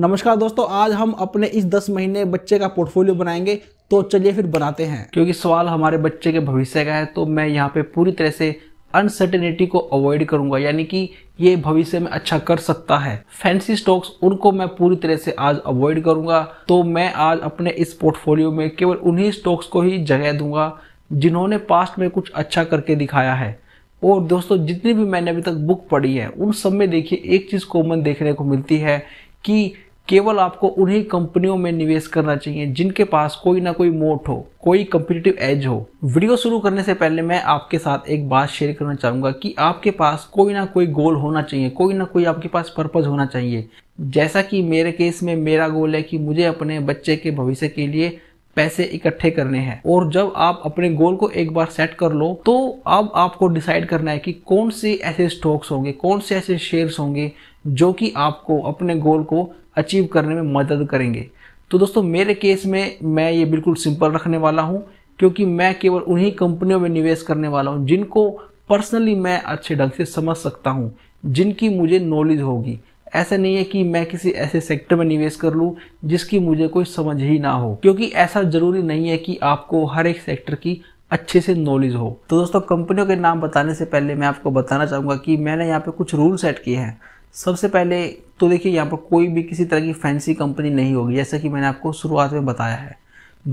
नमस्कार दोस्तों आज हम अपने इस दस महीने बच्चे का पोर्टफोलियो बनाएंगे तो चलिए फिर बनाते हैं क्योंकि सवाल हमारे बच्चे के भविष्य का है तो मैं यहाँ पे पूरी तरह से अनसर्टेनिटी को अवॉइड करूंगा यानी कि ये भविष्य में अच्छा कर सकता है फैंसी स्टॉक्स उनको मैं पूरी तरह से आज अवॉइड करूंगा तो मैं आज अपने इस पोर्टफोलियो में केवल उन्हीं स्टॉक्स को ही जगह दूंगा जिन्होंने पास्ट में कुछ अच्छा करके दिखाया है और दोस्तों जितनी भी मैंने अभी तक बुक पढ़ी है उन सब में देखिए एक चीज़ कॉमन देखने को मिलती है कि केवल आपको उन्हीं कंपनियों में निवेश करना चाहिए जिनके पास कोई ना कोई मोट हो कोई कंपिटेटिव एज हो वीडियो शुरू करने से पहले मैं आपके साथ एक बात शेयर करना चाहूंगा कि आपके पास कोई ना कोई गोल होना चाहिए कोई ना कोई आपके पास पर्पज होना चाहिए जैसा कि मेरे केस में मेरा गोल है कि मुझे अपने बच्चे के भविष्य के लिए पैसे इकट्ठे करने हैं और जब आप अपने गोल को एक बार सेट कर लो तो अब आपको डिसाइड करना है कि कौन से ऐसे स्टॉक्स होंगे कौन से ऐसे शेयर्स होंगे जो कि आपको अपने गोल को अचीव करने में मदद करेंगे तो दोस्तों मेरे केस में मैं ये बिल्कुल सिंपल रखने वाला हूँ क्योंकि मैं केवल उन्हीं कंपनियों में निवेश करने वाला हूँ जिनको पर्सनली मैं अच्छे ढंग से समझ सकता हूँ जिनकी मुझे नॉलेज होगी ऐसा नहीं है कि मैं किसी ऐसे सेक्टर में निवेश कर लूँ जिसकी मुझे कोई समझ ही ना हो क्योंकि ऐसा ज़रूरी नहीं है कि आपको हर एक सेक्टर की अच्छे से नॉलेज हो तो दोस्तों कंपनियों के नाम बताने से पहले मैं आपको बताना चाहूँगा कि मैंने यहाँ पे कुछ रूल सेट किए हैं सबसे पहले तो देखिए यहाँ पर कोई भी किसी तरह की फैंसी कंपनी नहीं होगी जैसा कि मैंने आपको शुरुआत में बताया है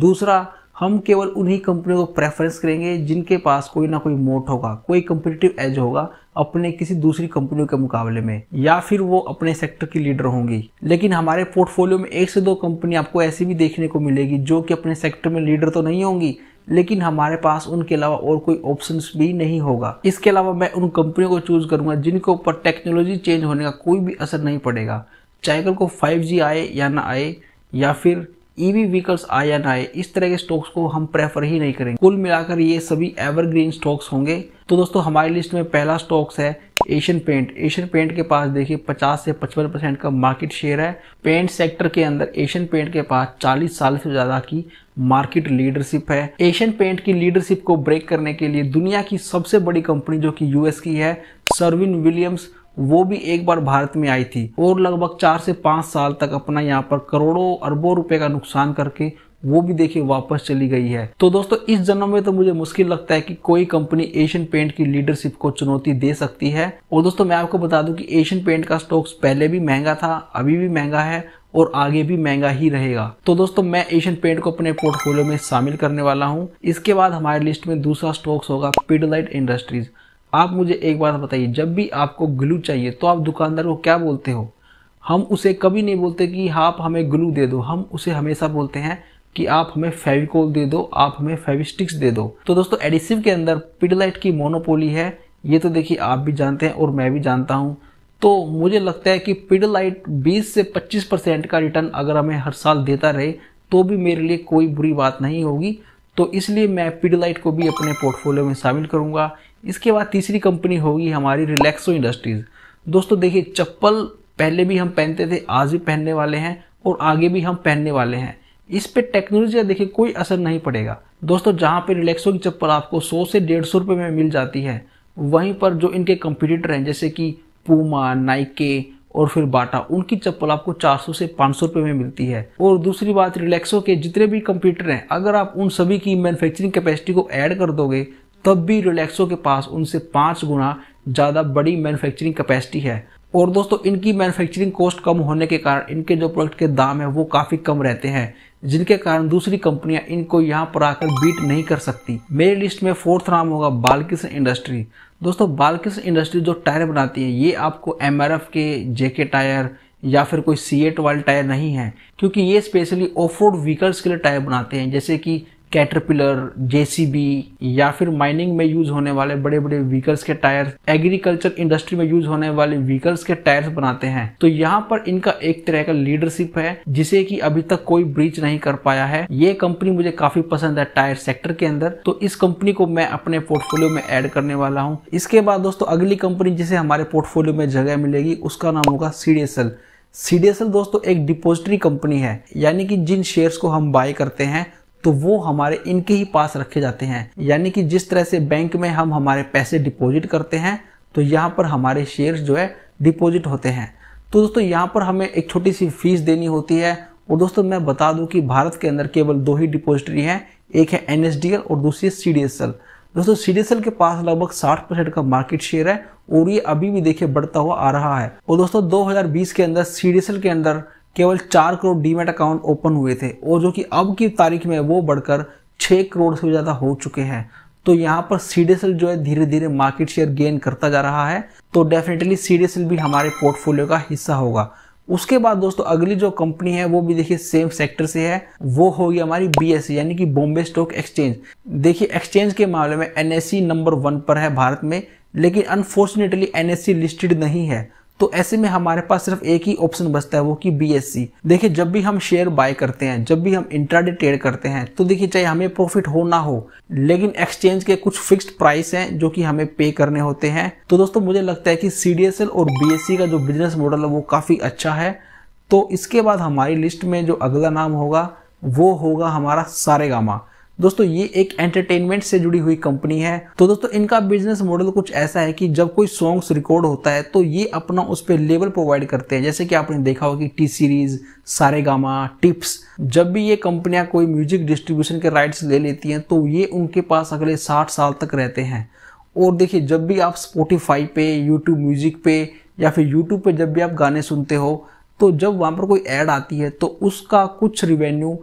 दूसरा हम केवल उन्हीं कंपनियों को प्रेफरेंस करेंगे जिनके पास कोई ना कोई मोट होगा कोई कंपिटेटिव एज होगा अपने किसी दूसरी कंपनियों के मुकाबले में या फिर वो अपने सेक्टर की लीडर होंगी लेकिन हमारे पोर्टफोलियो में एक से दो कंपनी आपको ऐसी भी देखने को मिलेगी जो कि अपने सेक्टर में लीडर तो नहीं होंगी लेकिन हमारे पास उनके अलावा और कोई ऑप्शन भी नहीं होगा इसके अलावा मैं उन कंपनियों को चूज करूंगा जिनके ऊपर टेक्नोलॉजी चेंज होने का कोई भी असर नहीं पड़ेगा चाहे अगर को फाइव आए या ना आए या फिर ईवी e व्हीकल्स आए या ना आए इस तरह के स्टॉक्स को हम प्रेफर ही नहीं करेंगे कुल मिलाकर ये सभी एवरग्रीन स्टॉक्स होंगे तो दोस्तों हमारी लिस्ट में पहला स्टॉक्स है एशियन पेंट एशियन पेंट के पास देखिए 50 से 55 परसेंट का मार्केट शेयर है पेंट सेक्टर के अंदर एशियन पेंट के पास 40 साल से ज़्यादा की मार्केट लीडरशिप है एशियन पेंट की लीडरशिप को ब्रेक करने के लिए दुनिया की सबसे बड़ी कंपनी जो कि यूएस की है सर्विन विलियम्स वो भी एक बार भारत में आई थी और लगभग चार से पांच साल तक अपना यहाँ पर करोड़ों अरबों रुपए का नुकसान करके वो भी देखिए वापस चली गई है तो दोस्तों इस जन्म में तो मुझे मुश्किल लगता है कि कोई कंपनी एशियन पेंट की लीडरशिप को चुनौती दे सकती है और दोस्तों मैं आपको बता दूं कि एशियन पेंट का स्टॉक्स पहले भी महंगा था अभी भी महंगा है और आगे भी महंगा ही रहेगा तो दोस्तों मैं एशियन पेंट को अपने पोर्टफोलियो में शामिल करने वाला हूँ इसके बाद हमारे लिस्ट में दूसरा स्टॉक्स होगा पिडलाइट इंडस्ट्रीज आप मुझे एक बात बताइए जब भी आपको ग्लू चाहिए तो आप दुकानदार को क्या बोलते हो हम उसे कभी नहीं बोलते कि हाँ, आप हमें ग्लू दे दो हम उसे हमेशा बोलते हैं कि आप हमें फेविकोल दे दो आप हमें फेविस्टिक्स दे दो तो दोस्तों एडिसिव के अंदर पिडलाइट की मोनोपोली है ये तो देखिए आप भी जानते हैं और मैं भी जानता हूँ तो मुझे लगता है कि पिडलाइट 20 से 25 परसेंट का रिटर्न अगर हमें हर साल देता रहे तो भी मेरे लिए कोई बुरी बात नहीं होगी तो इसलिए मैं पिडलाइट को भी अपने पोर्टफोलियो में शामिल करूँगा इसके बाद तीसरी कंपनी होगी हमारी रिलैक्सो इंडस्ट्रीज़ दोस्तों देखिए चप्पल पहले भी हम पहनते थे आज भी पहनने वाले हैं और आगे भी हम पहनने वाले हैं इस पे टेक्नोलॉजी का देखिए कोई असर नहीं पड़ेगा दोस्तों जहाँ पे रिलैक्सो की चप्पल आपको सौ से डेढ़ सौ रुपये में मिल जाती है वहीं पर जो इनके कंपिटिटर हैं जैसे कि पूमा नाइके और फिर बाटा उनकी चप्पल आपको 400 से 500 रुपए में मिलती है और दूसरी बात रिलैक्सो के जितने भी कंप्यूटर हैं अगर आप उन सभी की मैन्युफैक्चरिंग कैपेसिटी को ऐड कर दोगे तब भी रिलैक्सो के पास उनसे पाँच गुना ज़्यादा बड़ी मैन्युफैक्चरिंग कैपेसिटी है और दोस्तों इनकी मैन्युफैक्चरिंग कॉस्ट कम होने के कारण इनके जो प्रोडक्ट के दाम है वो काफ़ी कम रहते हैं जिनके कारण दूसरी कंपनियां इनको यहाँ पर आकर बीट नहीं कर सकती मेरी लिस्ट में फोर्थ नाम होगा बालकृष्ण इंडस्ट्री दोस्तों बालकृष्ण इंडस्ट्री जो टायर बनाती है ये आपको एम के जेके टायर या फिर कोई सी एट वाले टायर नहीं है क्योंकि ये स्पेशली ऑफ रोड व्हीकल्स के लिए टायर बनाते हैं जैसे कि कैटरपिलर जेसीबी या फिर माइनिंग में यूज होने वाले बड़े बड़े व्हीकल्स के टायर्स एग्रीकल्चर इंडस्ट्री में यूज होने वाले व्हीकल्स के टायर्स बनाते हैं तो यहाँ पर इनका एक तरह का लीडरशिप है जिसे की अभी तक कोई ब्रीच नहीं कर पाया है ये कंपनी मुझे काफी पसंद है टायर सेक्टर के अंदर तो इस कंपनी को मैं अपने पोर्टफोलियो में एड करने वाला हूँ इसके बाद दोस्तों अगली कंपनी जिसे हमारे पोर्टफोलियो में जगह मिलेगी उसका नाम होगा सीडीएसएल सीडीएसएल दोस्तों एक डिपोजिटरी कंपनी है यानी कि जिन शेयर्स को हम बाय करते हैं तो वो हमारे इनके ही पास रखे जाते हैं यानी कि जिस तरह से बैंक में हम हमारे पैसे डिपॉजिट करते हैं तो यहाँ पर हमारे शेयर्स जो है डिपॉजिट होते हैं तो दोस्तों यहाँ पर हमें एक छोटी सी फीस देनी होती है और दोस्तों मैं बता दूं कि भारत के अंदर केवल दो ही डिपॉजिटरी हैं एक है एन और दूसरी सी दोस्तों सी के पास लगभग 60 परसेंट का मार्केट शेयर है और ये अभी भी देखिए बढ़ता हुआ आ रहा है और दोस्तों 2020 के अंदर सी के अंदर केवल चार करोड़ डीमेट अकाउंट ओपन हुए थे और जो कि अब की तारीख में वो बढ़कर छः करोड़ से भी ज़्यादा हो चुके हैं तो यहाँ पर सी जो है धीरे धीरे मार्केट शेयर गेन करता जा रहा है तो डेफिनेटली सी भी हमारे पोर्टफोलियो का हिस्सा होगा उसके बाद दोस्तों अगली जो कंपनी है वो भी देखिए सेम सेक्टर से है वो होगी हमारी सी e, यानी कि बॉम्बे स्टॉक एक्सचेंज देखिए एक्सचेंज के मामले में एनएससी नंबर वन पर है भारत में लेकिन अनफॉर्चुनेटली एनएससी लिस्टेड नहीं है तो ऐसे में हमारे पास सिर्फ एक ही ऑप्शन बचता है वो कि बी देखिये जब भी हम शेयर बाय करते हैं जब भी हम इंट्राडे ट्रेड करते हैं तो देखिए चाहे हमें प्रॉफिट हो ना हो लेकिन एक्सचेंज के कुछ फिक्स्ड प्राइस हैं जो कि हमें पे करने होते हैं तो दोस्तों मुझे लगता है कि सी और बी का जो बिजनेस मॉडल है वो काफ़ी अच्छा है तो इसके बाद हमारी लिस्ट में जो अगला नाम होगा वो होगा हमारा सारेगामा दोस्तों ये एक एंटरटेनमेंट से जुड़ी हुई कंपनी है तो दोस्तों इनका बिजनेस मॉडल कुछ ऐसा है कि जब कोई सॉन्ग्स रिकॉर्ड होता है तो ये अपना उस पर लेबल प्रोवाइड करते हैं जैसे कि आपने देखा होगा कि T Series Saregama Tips जब भी ये कंपनियां कोई म्यूजिक डिस्ट्रीब्यूशन के राइट्स ले लेती हैं तो ये उनके पास अगले साठ साल तक रहते हैं और देखिए जब भी आप स्पोटिफाई पे यूट्यूब म्यूजिक पे या फिर यूट्यूब पे जब भी आप गाने सुनते हो तो जब वहाँ पर कोई ऐड आती है तो उसका कुछ रिवेन्यू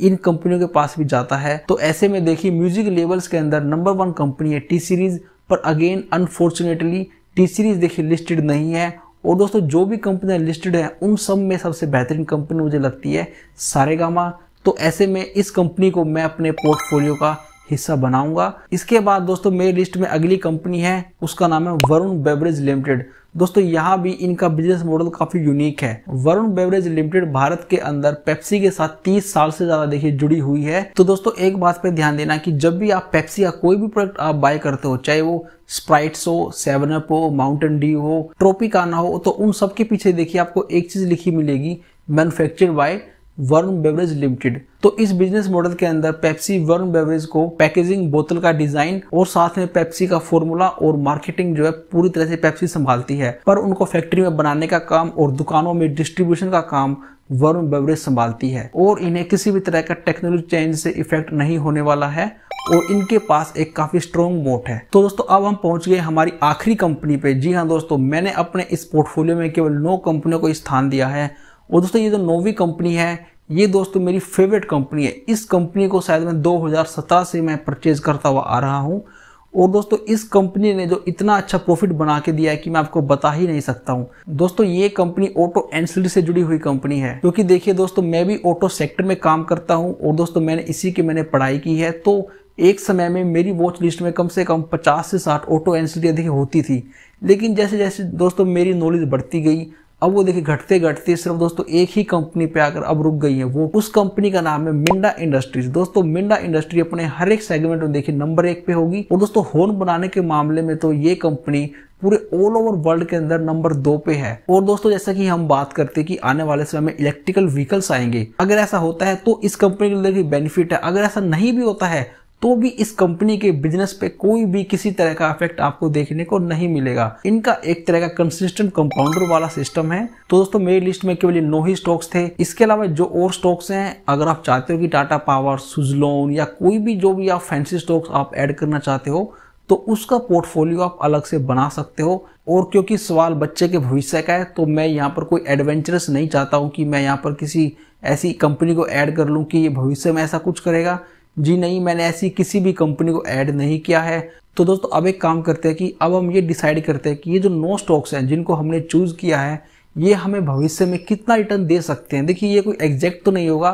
इन कंपनियों के पास भी जाता है तो ऐसे में देखिए म्यूजिक लेवल्स के अंदर नंबर वन कंपनी है टी सीरीज पर अगेन अनफॉर्चुनेटली टी सीरीज देखिए लिस्टेड नहीं है और दोस्तों जो भी कंपनियां लिस्टेड हैं उन सब में सबसे बेहतरीन कंपनी मुझे लगती है सारेगामा तो ऐसे में इस कंपनी को मैं अपने पोर्टफोलियो का हिस्सा बनाऊंगा इसके बाद दोस्तों मेरी लिस्ट में अगली कंपनी है उसका नाम है वरुण बेवरेज लिमिटेड दोस्तों यहाँ भी इनका बिजनेस मॉडल काफी यूनिक है वरुण बेवरेज लिमिटेड भारत के अंदर पेप्सी के साथ 30 साल से ज्यादा देखिए जुड़ी हुई है तो दोस्तों एक बात पे ध्यान देना कि जब भी आप पेप्सी का कोई भी प्रोडक्ट आप बाय करते हो चाहे वो स्प्राइट्स हो सेवन अप हो माउंटेन डी हो ट्रोपिकाना हो तो उन सब के पीछे देखिए आपको एक चीज लिखी मिलेगी manufacture by Varun beverage limited तो इस बिजनेस मॉडल के अंदर पेप्सी वर्न बेवरेज को पैकेजिंग बोतल का डिजाइन और साथ में पेप्सी का फॉर्मूला और मार्केटिंग जो है पूरी तरह से पेप्सी संभालती है पर उनको फैक्ट्री में बनाने का काम और दुकानों में डिस्ट्रीब्यूशन का काम वर्न बेवरेज संभालती है और इन्हें किसी भी तरह का टेक्नोलॉजी चेंज से इफेक्ट नहीं होने वाला है और इनके पास एक काफी स्ट्रॉन्ग मोट है तो दोस्तों अब हम पहुंच गए हमारी आखिरी कंपनी पे जी हाँ दोस्तों मैंने अपने इस पोर्टफोलियो में केवल नौ कंपनियों को स्थान दिया है और दोस्तों ये जो नोवी कंपनी है ये दोस्तों मेरी फेवरेट कंपनी है इस कंपनी को शायद मैं दो से मैं परचेज करता हुआ आ रहा हूँ और दोस्तों इस कंपनी ने जो इतना अच्छा प्रॉफिट बना के दिया है कि मैं आपको बता ही नहीं सकता हूँ दोस्तों ये कंपनी ऑटो एंसिल से जुड़ी हुई कंपनी है क्योंकि तो देखिए दोस्तों मैं भी ऑटो सेक्टर में काम करता हूँ और दोस्तों मैंने इसी की मैंने पढ़ाई की है तो एक समय में मेरी वॉच लिस्ट में कम से कम पचास से साठ ऑटो एंसिलियाँ होती थी लेकिन जैसे जैसे दोस्तों मेरी नॉलेज बढ़ती गई अब वो देखिए घटते घटते सिर्फ दोस्तों एक ही कंपनी पे आकर अब रुक गई है वो उस कंपनी का नाम है मिंडा इंडस्ट्रीज दोस्तों मिंडा इंडस्ट्री अपने हर एक सेगमेंट में देखिए नंबर एक पे होगी और दोस्तों होर्न बनाने के मामले में तो ये कंपनी पूरे ऑल ओवर वर्ल्ड के अंदर नंबर दो पे है और दोस्तों जैसा कि हम बात करते हैं कि आने वाले समय में इलेक्ट्रिकल व्हीकल्स आएंगे अगर ऐसा होता है तो इस कंपनी के लिए बेनिफिट है अगर ऐसा नहीं भी होता है तो भी इस कंपनी के बिजनेस पे कोई भी किसी तरह का इफेक्ट आपको देखने को नहीं मिलेगा इनका एक तरह का कंसिस्टेंट कंपाउंडर वाला सिस्टम है तो दोस्तों मेरी लिस्ट में केवल नौ ही स्टॉक्स थे इसके अलावा जो और स्टॉक्स हैं अगर आप चाहते हो कि टाटा पावर सुजलोन या कोई भी जो भी आप फैंसी स्टॉक्स आप ऐड करना चाहते हो तो उसका पोर्टफोलियो आप अलग से बना सकते हो और क्योंकि सवाल बच्चे के भविष्य का है तो मैं यहाँ पर कोई एडवेंचरस नहीं चाहता हूँ कि मैं यहाँ पर किसी ऐसी कंपनी को ऐड कर लूँ कि ये भविष्य में ऐसा कुछ करेगा जी नहीं मैंने ऐसी किसी भी कंपनी को ऐड नहीं किया है तो दोस्तों अब एक काम करते हैं कि अब हम ये डिसाइड करते हैं कि ये जो नो स्टॉक्स हैं जिनको हमने चूज़ किया है ये हमें भविष्य में कितना रिटर्न दे सकते हैं देखिए ये कोई एग्जैक्ट तो नहीं होगा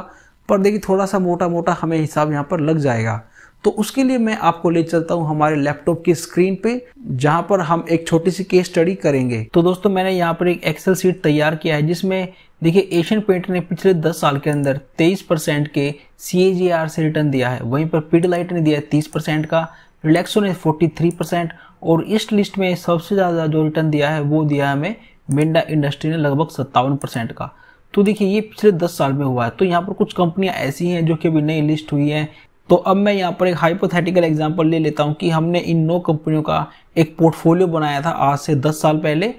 पर देखिए थोड़ा सा मोटा मोटा हमें हिसाब यहाँ पर लग जाएगा तो उसके लिए मैं आपको ले चलता हूँ हमारे लैपटॉप की स्क्रीन पे जहाँ पर हम एक छोटी सी केस स्टडी करेंगे तो दोस्तों मैंने यहाँ पर एक एक्सेल सीट तैयार किया है जिसमें देखिए एशियन पेंट ने पिछले 10 साल के अंदर 23 परसेंट के सी से रिटर्न दिया है वहीं पर पिडलाइट ने दिया है तीस परसेंट का रिलैक्सो ने फोर्टी परसेंट और इस लिस्ट में सबसे ज़्यादा जो रिटर्न दिया है वो दिया है हमें मिंडा इंडस्ट्री ने लगभग सत्तावन परसेंट का तो देखिए ये पिछले 10 साल में हुआ है तो यहाँ पर कुछ कंपनियां ऐसी हैं जो कि अभी नई लिस्ट हुई हैं तो अब मैं यहाँ पर एक हाइपोथेटिकल एग्जाम्पल ले लेता हूँ कि हमने इन नौ कंपनियों का एक पोर्टफोलियो बनाया था आज से दस साल पहले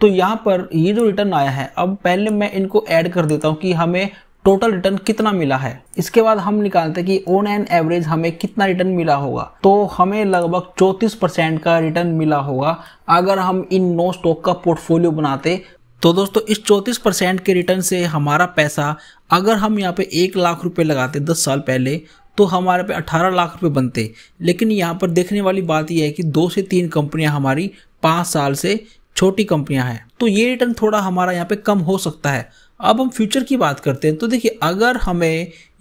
तो यहाँ पर ये जो रिटर्न आया है अब पहले मैं इनको ऐड कर देता हूँ कि हमें टोटल रिटर्न कितना मिला है इसके बाद हम निकालते हैं कि ऑन एन एवरेज हमें कितना रिटर्न मिला होगा तो हमें लगभग 34 परसेंट का रिटर्न मिला होगा अगर हम इन नौ स्टॉक का पोर्टफोलियो बनाते तो दोस्तों इस चौतीस परसेंट के रिटर्न से हमारा पैसा अगर हम यहाँ पे एक लाख रुपए लगाते दस साल पहले तो हमारे पे 18 लाख रुपए बनते लेकिन यहाँ पर देखने वाली बात यह है कि दो से तीन कंपनियां हमारी पाँच साल से छोटी कंपनियां हैं तो ये रिटर्न थोड़ा हमारा यहाँ पे कम हो सकता है अब हम फ्यूचर की बात करते हैं तो देखिए अगर हमें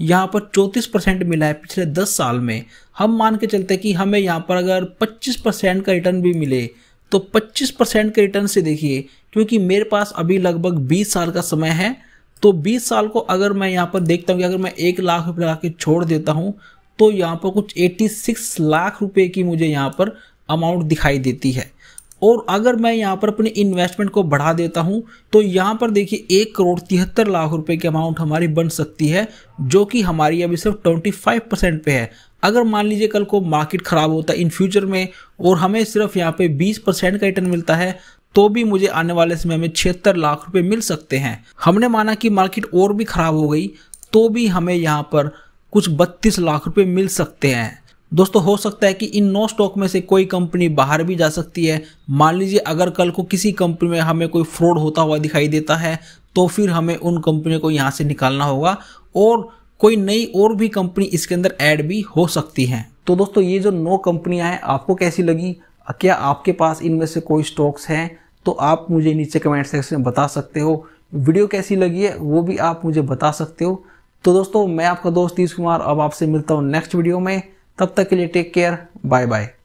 यहाँ पर चौंतीस परसेंट मिला है पिछले दस साल में हम मान के चलते कि हमें यहाँ पर अगर पच्चीस परसेंट का रिटर्न भी मिले तो पच्चीस परसेंट के रिटर्न से देखिए क्योंकि मेरे पास अभी लगभग बीस साल का समय है तो 20 साल को अगर मैं यहाँ पर देखता हूँ कि अगर मैं एक लाख रुपये लगा के छोड़ देता हूँ तो यहाँ पर कुछ 86 लाख रुपए की मुझे यहाँ पर अमाउंट दिखाई देती है और अगर मैं यहाँ पर अपने इन्वेस्टमेंट को बढ़ा देता हूँ तो यहाँ पर देखिए एक करोड़ तिहत्तर लाख रुपए की अमाउंट हमारी बन सकती है जो कि हमारी अभी सिर्फ 25 परसेंट पे है अगर मान लीजिए कल को मार्केट ख़राब होता है इन फ्यूचर में और हमें सिर्फ यहाँ पे 20 परसेंट का रिटर्न मिलता है तो भी मुझे आने वाले समय में छिहत्तर लाख रुपए मिल सकते हैं हमने माना कि मार्केट और भी खराब हो गई तो भी हमें यहाँ पर कुछ बत्तीस लाख रुपए मिल सकते हैं दोस्तों हो सकता है कि इन नौ स्टॉक में से कोई कंपनी बाहर भी जा सकती है मान लीजिए अगर कल को किसी कंपनी में हमें कोई फ्रॉड होता हुआ दिखाई देता है तो फिर हमें उन कंपनी को यहाँ से निकालना होगा और कोई नई और भी कंपनी इसके अंदर ऐड भी हो सकती है तो दोस्तों ये जो नौ कंपनियां हैं आपको कैसी लगी क्या आपके पास इनमें से कोई स्टॉक्स हैं तो आप मुझे नीचे कमेंट सेक्शन में बता सकते हो वीडियो कैसी लगी है वो भी आप मुझे बता सकते हो तो दोस्तों मैं आपका दोस्त तीज कुमार अब आपसे मिलता हूँ नेक्स्ट वीडियो में तब तक के लिए टेक केयर बाय बाय